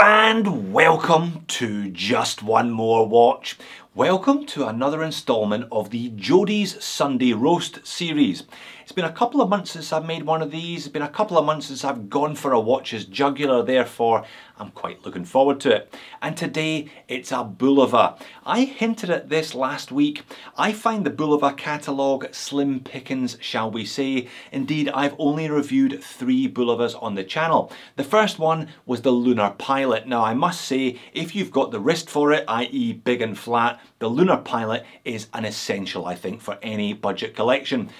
and welcome to Just One More Watch. Welcome to another installment of the Jodie's Sunday Roast series. It's been a couple of months since I've made one of these. It's been a couple of months since I've gone for a watch's jugular, therefore I'm quite looking forward to it. And today it's a Bulova. I hinted at this last week. I find the Bulova catalogue slim pickings, shall we say. Indeed, I've only reviewed three Bulovas on the channel. The first one was the Lunar Pilot. Now I must say, if you've got the wrist for it, i.e. big and flat, the Lunar Pilot is an essential, I think, for any budget collection.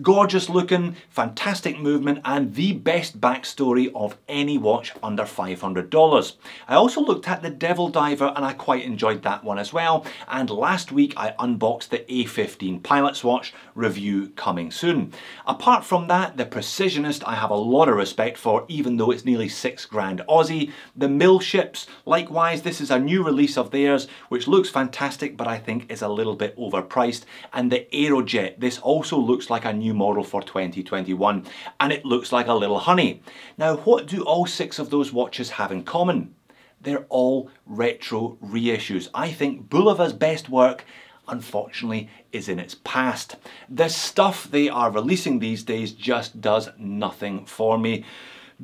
Gorgeous looking, fantastic movement, and the best backstory of any watch under $500. I also looked at the Devil Diver and I quite enjoyed that one as well. And last week I unboxed the A15 Pilot's Watch, review coming soon. Apart from that, the Precisionist I have a lot of respect for, even though it's nearly six grand Aussie. The Mill Ships, likewise, this is a new release of theirs, which looks fantastic, but I think is a little bit overpriced. And the Aerojet, this also looks like a new new model for 2021 and it looks like a little honey. Now what do all six of those watches have in common? They're all retro reissues. I think Bulova's best work unfortunately is in its past. The stuff they are releasing these days just does nothing for me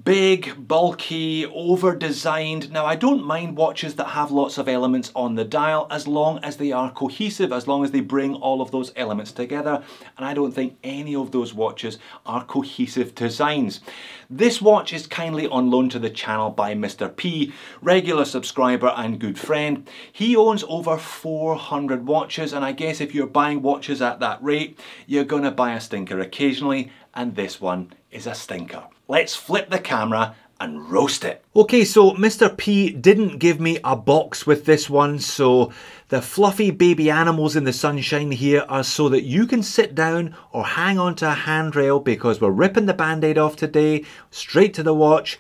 big, bulky, over-designed. Now, I don't mind watches that have lots of elements on the dial as long as they are cohesive, as long as they bring all of those elements together. And I don't think any of those watches are cohesive designs. This watch is kindly on loan to the channel by Mr. P, regular subscriber and good friend. He owns over 400 watches, and I guess if you're buying watches at that rate, you're gonna buy a stinker occasionally, and this one is a stinker. Let's flip the camera and roast it. Okay, so Mr. P didn't give me a box with this one, so the fluffy baby animals in the sunshine here are so that you can sit down or hang onto a handrail because we're ripping the band-aid off today, straight to the watch,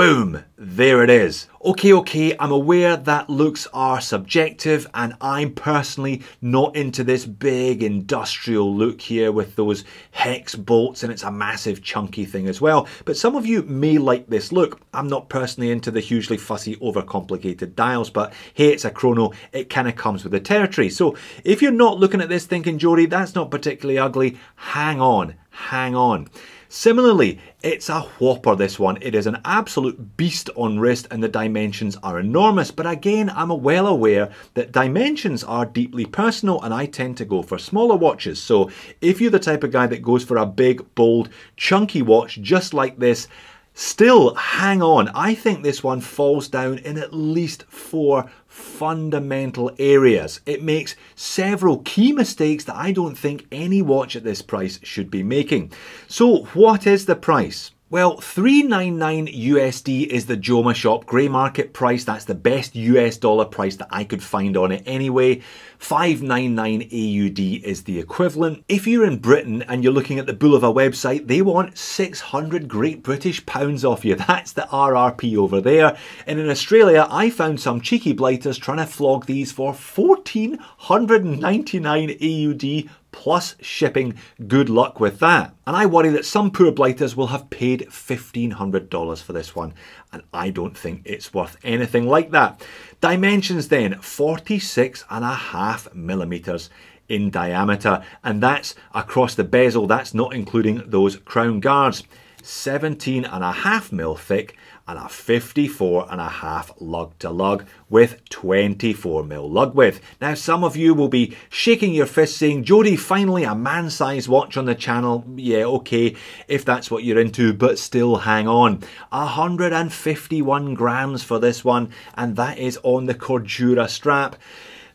Boom, there it is. Okay, okay, I'm aware that looks are subjective and I'm personally not into this big industrial look here with those hex bolts and it's a massive chunky thing as well. But some of you may like this look. I'm not personally into the hugely fussy overcomplicated dials, but hey, it's a chrono. It kind of comes with the territory. So if you're not looking at this thinking, Jory, that's not particularly ugly, hang on, hang on. Similarly, it's a whopper this one. It is an absolute beast on wrist and the dimensions are enormous. But again, I'm well aware that dimensions are deeply personal and I tend to go for smaller watches. So if you're the type of guy that goes for a big, bold, chunky watch just like this, Still, hang on. I think this one falls down in at least four fundamental areas. It makes several key mistakes that I don't think any watch at this price should be making. So, what is the price? Well, 399 USD is the Joma Shop grey market price. That's the best US dollar price that I could find on it anyway. 599 AUD is the equivalent. If you're in Britain and you're looking at the Bulova website, they want 600 great British pounds off you. That's the RRP over there. And in Australia, I found some cheeky blighters trying to flog these for 1499 AUD plus shipping. Good luck with that. And I worry that some poor blighters will have paid $1,500 for this one, and I don't think it's worth anything like that. Dimensions then, 46 and a half millimeters in diameter, and that's across the bezel, that's not including those crown guards. 17 and a half mil thick and a 54 and a half lug to lug with 24 mil lug width. Now some of you will be shaking your fist saying, Jody, finally a man-sized watch on the channel. Yeah, okay, if that's what you're into, but still hang on. 151 grams for this one, and that is on the Cordura strap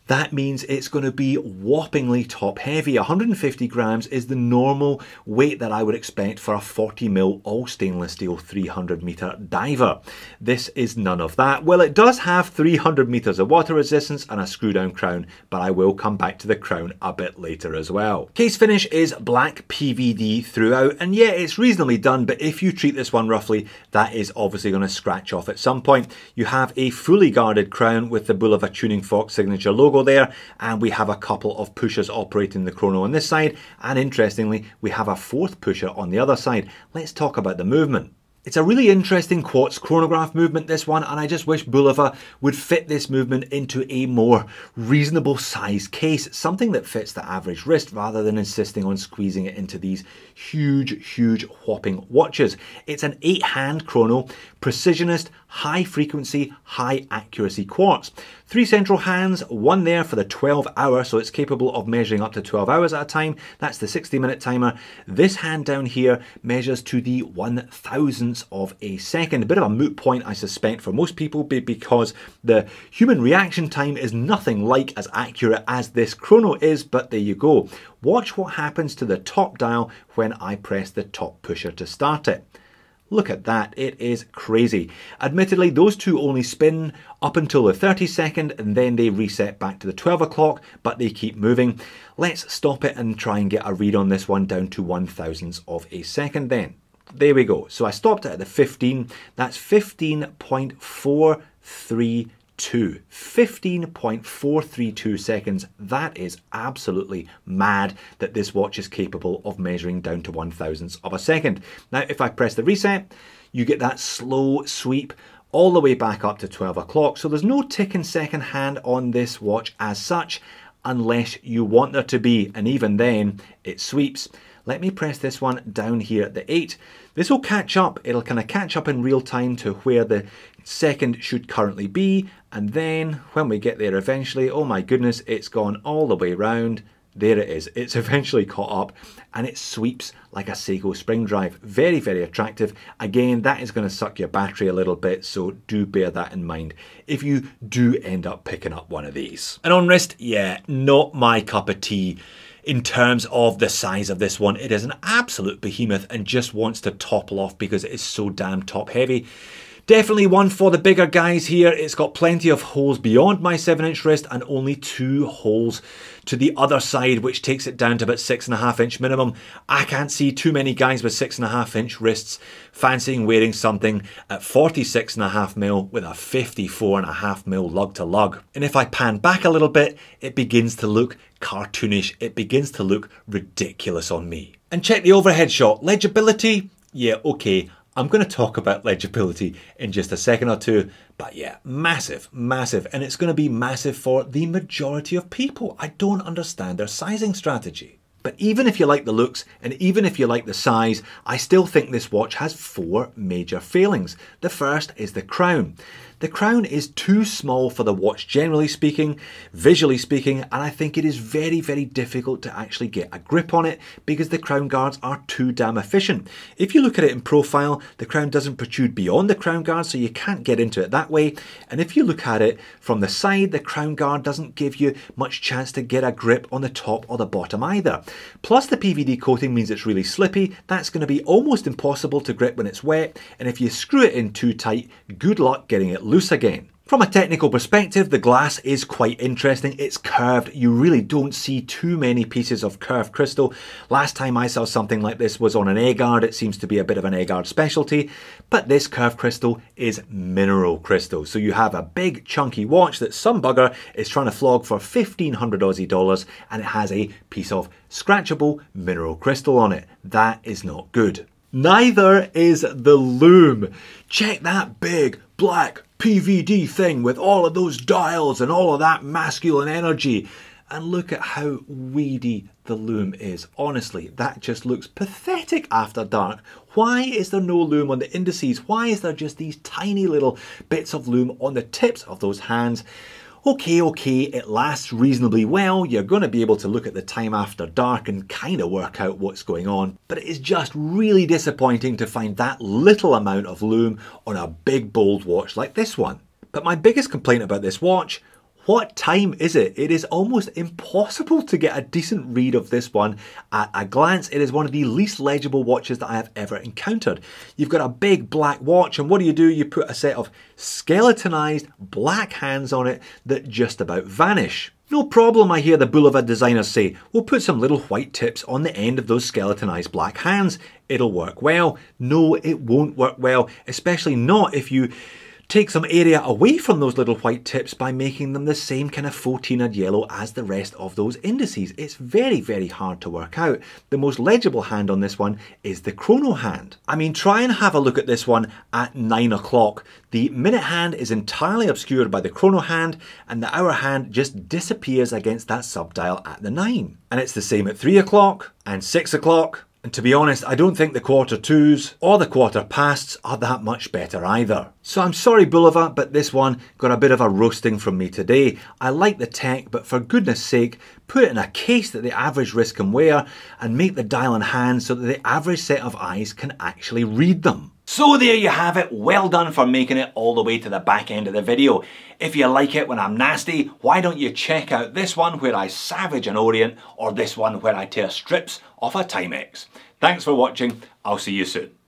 that means it's going to be whoppingly top heavy. 150 grams is the normal weight that I would expect for a 40mm all stainless steel 300 meter diver. This is none of that. Well, it does have 300 meters of water resistance and a screw down crown, but I will come back to the crown a bit later as well. Case finish is black PVD throughout, and yeah, it's reasonably done, but if you treat this one roughly, that is obviously going to scratch off at some point. You have a fully guarded crown with the Bulova Tuning Fox signature logo there and we have a couple of pushers operating the chrono on this side and interestingly we have a fourth pusher on the other side. Let's talk about the movement. It's a really interesting quartz chronograph movement, this one, and I just wish Bulova would fit this movement into a more reasonable size case, something that fits the average wrist rather than insisting on squeezing it into these huge, huge whopping watches. It's an eight hand chrono, precisionist, high frequency, high accuracy quartz. Three central hands, one there for the 12 hour, so it's capable of measuring up to 12 hours at a time. That's the 60 minute timer. This hand down here measures to the one thousandth of a second. A bit of a moot point, I suspect, for most people because the human reaction time is nothing like as accurate as this chrono is, but there you go. Watch what happens to the top dial when I press the top pusher to start it. Look at that, it is crazy. Admittedly, those two only spin up until the 32nd and then they reset back to the 12 o'clock, but they keep moving. Let's stop it and try and get a read on this one down to one thousandths of a second then. There we go. So I stopped it at the 15. That's 15.43 two. 15.432 seconds. That is absolutely mad that this watch is capable of measuring down to one thousandths of a second. Now, if I press the reset, you get that slow sweep all the way back up to 12 o'clock. So there's no ticking second hand on this watch as such, unless you want there to be. And even then, it sweeps let me press this one down here at the 8. This will catch up, it'll kind of catch up in real time to where the second should currently be, and then when we get there eventually, oh my goodness, it's gone all the way round. There it is, it's eventually caught up and it sweeps like a Seiko spring drive. Very, very attractive. Again, that is gonna suck your battery a little bit, so do bear that in mind if you do end up picking up one of these. An on wrist, yeah, not my cup of tea in terms of the size of this one. It is an absolute behemoth and just wants to topple off because it is so damn top heavy. Definitely one for the bigger guys here. It's got plenty of holes beyond my 7-inch wrist and only two holes to the other side, which takes it down to about 6.5 inch minimum. I can't see too many guys with 6.5 inch wrists fancying wearing something at 46.5 mil with a 54.5 mil lug to lug. And if I pan back a little bit, it begins to look cartoonish. It begins to look ridiculous on me. And check the overhead shot. Legibility? Yeah, okay, I'm going to talk about legibility in just a second or two, but yeah, massive, massive, and it's going to be massive for the majority of people. I don't understand their sizing strategy. But even if you like the looks and even if you like the size, I still think this watch has four major failings. The first is the crown. The crown is too small for the watch, generally speaking, visually speaking, and I think it is very, very difficult to actually get a grip on it because the crown guards are too damn efficient. If you look at it in profile, the crown doesn't protrude beyond the crown guard, so you can't get into it that way. And if you look at it from the side, the crown guard doesn't give you much chance to get a grip on the top or the bottom either. Plus, the PVD coating means it's really slippy. That's going to be almost impossible to grip when it's wet, and if you screw it in too tight, good luck getting it loose again. From a technical perspective, the glass is quite interesting. It's curved. You really don't see too many pieces of curved crystal. Last time I saw something like this was on an Agard. It seems to be a bit of an Agard specialty, but this curved crystal is mineral crystal. So you have a big chunky watch that some bugger is trying to flog for 1500 Aussie dollars and it has a piece of scratchable mineral crystal on it. That is not good. Neither is the loom. Check that big black PVD thing with all of those dials and all of that masculine energy. And look at how weedy the loom is. Honestly, that just looks pathetic after dark. Why is there no loom on the indices? Why is there just these tiny little bits of loom on the tips of those hands? okay, okay, it lasts reasonably well, you're going to be able to look at the time after dark and kind of work out what's going on, but it is just really disappointing to find that little amount of lume on a big bold watch like this one. But my biggest complaint about this watch what time is it? It is almost impossible to get a decent read of this one at a glance. It is one of the least legible watches that I have ever encountered. You've got a big black watch and what do you do? You put a set of skeletonized black hands on it that just about vanish. No problem, I hear the Boulevard designers say. We'll put some little white tips on the end of those skeletonized black hands. It'll work well. No, it won't work well, especially not if you Take some area away from those little white tips by making them the same kind of 14 yellow as the rest of those indices. It's very, very hard to work out. The most legible hand on this one is the chrono hand. I mean, try and have a look at this one at nine o'clock. The minute hand is entirely obscured by the chrono hand and the hour hand just disappears against that subdial at the nine. And it's the same at three o'clock and six o'clock and to be honest, I don't think the quarter twos or the quarter pasts are that much better either. So I'm sorry Bulova, but this one got a bit of a roasting from me today. I like the tech, but for goodness sake, put it in a case that the average wrist can wear and make the dial in hand so that the average set of eyes can actually read them. So there you have it, well done for making it all the way to the back end of the video. If you like it when I'm nasty, why don't you check out this one where I savage an Orient or this one where I tear strips of a Timex. Thanks for watching, I'll see you soon.